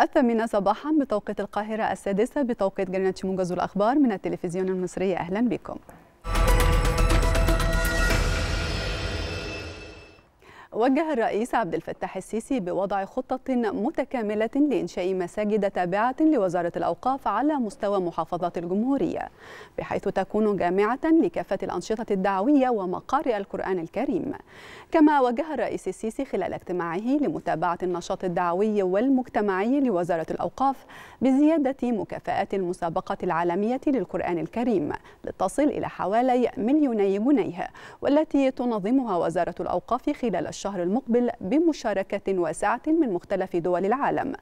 الثامنة صباحا بتوقيت القاهرة السادسة بتوقيت جنة موجز الأخبار من التلفزيون المصري أهلا بكم وجه الرئيس عبد الفتاح السيسي بوضع خطة متكاملة لإنشاء مساجد تابعة لوزارة الأوقاف على مستوى محافظات الجمهورية بحيث تكون جامعة لكافة الأنشطة الدعوية ومقارئ القرآن الكريم كما وجه الرئيس السيسي خلال اجتماعه لمتابعة النشاط الدعوي والمجتمعي لوزارة الأوقاف بزيادة مكافآت المسابقة العالمية للقرآن الكريم لتصل إلى حوالي مليوني جنيه والتي تنظمها وزارة الأوقاف خلال الشهر الشهر المقبل بمشاركة واسعة من مختلف دول العالم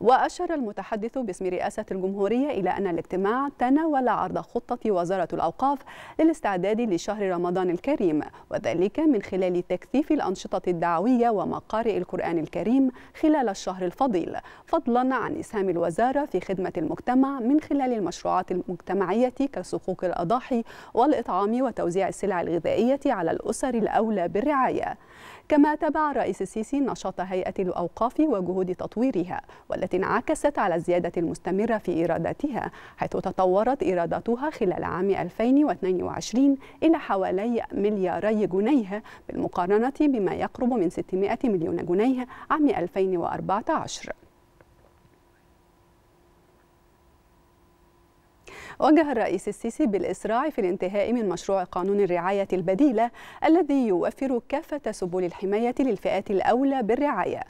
وأشار المتحدث باسم رئاسة الجمهورية إلى أن الاجتماع تناول عرض خطة وزارة الأوقاف للاستعداد لشهر رمضان الكريم وذلك من خلال تكثيف الأنشطة الدعوية ومقارئ القرآن الكريم خلال الشهر الفضيل فضلا عن إسهام الوزارة في خدمة المجتمع من خلال المشروعات المجتمعية كسقوق الأضاحي والإطعام وتوزيع السلع الغذائية على الأسر الأولى بالرعاية كما كما تابع الرئيس السيسي نشاط هيئة الأوقاف وجهود تطويرها والتي انعكست على الزيادة المستمرة في إيراداتها حيث تطورت إيراداتها خلال عام 2022 إلى حوالي ملياري جنيه بالمقارنة بما يقرب من 600 مليون جنيه عام 2014 وجه الرئيس السيسي بالإسراع في الانتهاء من مشروع قانون الرعاية البديلة الذي يوفر كافة سبل الحماية للفئات الأولى بالرعاية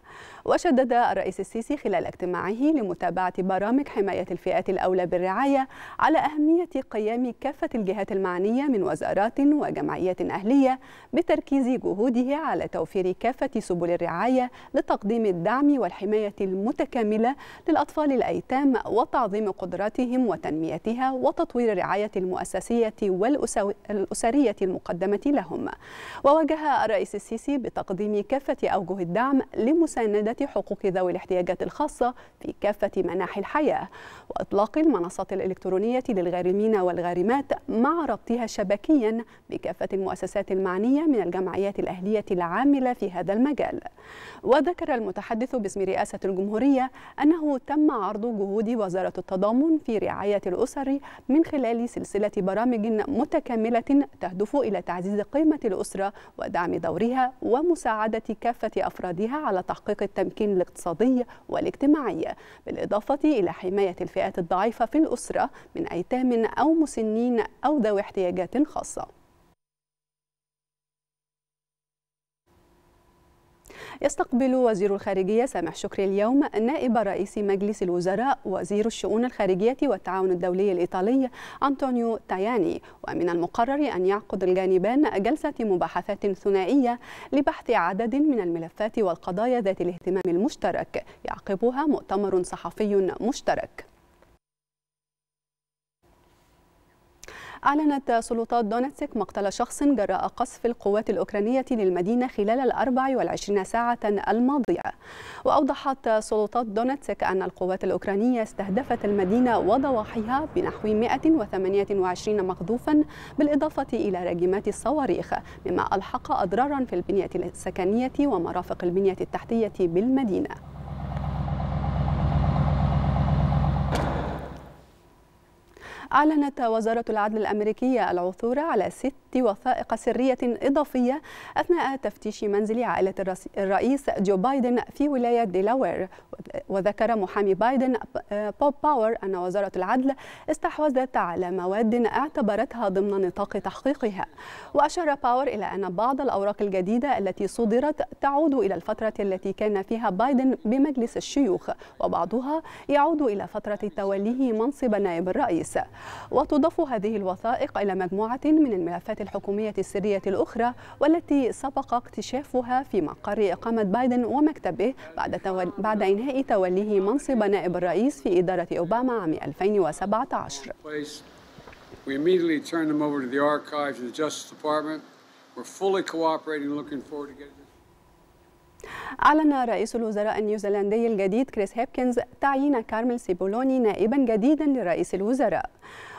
وشدد الرئيس السيسي خلال اجتماعه لمتابعة برامج حماية الفئات الأولى بالرعاية على أهمية قيام كافة الجهات المعنية من وزارات وجمعيات أهلية بتركيز جهوده على توفير كافة سبل الرعاية لتقديم الدعم والحماية المتكاملة للأطفال الأيتام وتعظيم قدراتهم وتنميتها وتطوير الرعاية المؤسسية والأسرية المقدمة لهم وواجه الرئيس السيسي بتقديم كافة أوجه الدعم لمساعدة مساندة حقوق ذوي الاحتياجات الخاصة في كافة مناحي الحياة وإطلاق المنصات الإلكترونية للغارمين والغارمات مع ربطها شبكيا بكافة المؤسسات المعنية من الجمعيات الأهلية العاملة في هذا المجال وذكر المتحدث باسم رئاسة الجمهورية أنه تم عرض جهود وزارة التضامن في رعاية الأسر من خلال سلسلة برامج متكاملة تهدف إلى تعزيز قيمة الأسرة ودعم دورها ومساعدة كافة أفرادها على تحقيق تحقيق التمكين الاقتصادي والاجتماعي بالإضافة إلى حماية الفئات الضعيفة في الأسرة من أيتام أو مسنين أو ذوي احتياجات خاصة يستقبل وزير الخارجية سامح شكري اليوم نائب رئيس مجلس الوزراء وزير الشؤون الخارجية والتعاون الدولي الإيطالي أنطونيو تاياني ومن المقرر أن يعقد الجانبان جلسة مباحثات ثنائية لبحث عدد من الملفات والقضايا ذات الاهتمام المشترك يعقبها مؤتمر صحفي مشترك أعلنت سلطات دونتسك مقتل شخص جراء قصف القوات الأوكرانية للمدينة خلال الأربع والعشرين ساعة الماضية وأوضحت سلطات دونتسك أن القوات الأوكرانية استهدفت المدينة وضواحيها بنحو 128 مقذوفا بالإضافة إلى راجمات الصواريخ مما ألحق أضرارا في البنية السكنية ومرافق البنية التحتية بالمدينة أعلنت وزارة العدل الأمريكية العثور على ست وثائق سرية إضافية أثناء تفتيش منزل عائلة الرئيس جو بايدن في ولاية ديلاوير وذكر محامي بايدن آه، بوب باور أن وزارة العدل استحوذت على مواد اعتبرتها ضمن نطاق تحقيقها وأشار باور إلى أن بعض الأوراق الجديدة التي صدرت تعود إلى الفترة التي كان فيها بايدن بمجلس الشيوخ وبعضها يعود إلى فترة توليه منصب نائب الرئيس وتضاف هذه الوثائق إلى مجموعة من الملفات الحكومية السرية الأخرى والتي سبق اكتشافها في مقر إقامة بايدن ومكتبه بعد, تول... بعد إنهاء توليه منصب نائب الرئيس في إدارة أوباما عام 2017 We immediately turned them over to the archives of the Justice Department. We're fully cooperating and looking forward to getting أعلن رئيس الوزراء النيوزيلندي الجديد كريس هيبكنز تعيين كارمل سيبولوني نائبا جديدا لرئيس الوزراء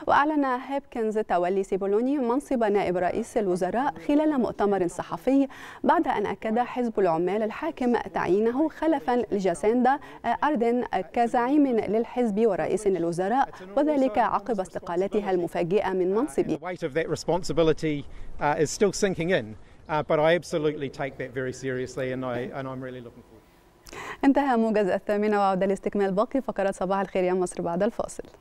وأعلن هيبكنز تولي سيبولوني منصب نائب رئيس الوزراء خلال مؤتمر صحفي بعد أن أكد حزب العمال الحاكم تعيينه خلفا لجاسيندا أردن كزعيم للحزب ورئيس الوزراء وذلك عقب استقالتها المفاجئة من منصبه Uh, but I absolutely take that very seriously and, I, and I'm really looking forward. انتهى موجز الثامنة وعودة لاستكمال باقي فقرات صباح الخير يا مصر بعد الفاصل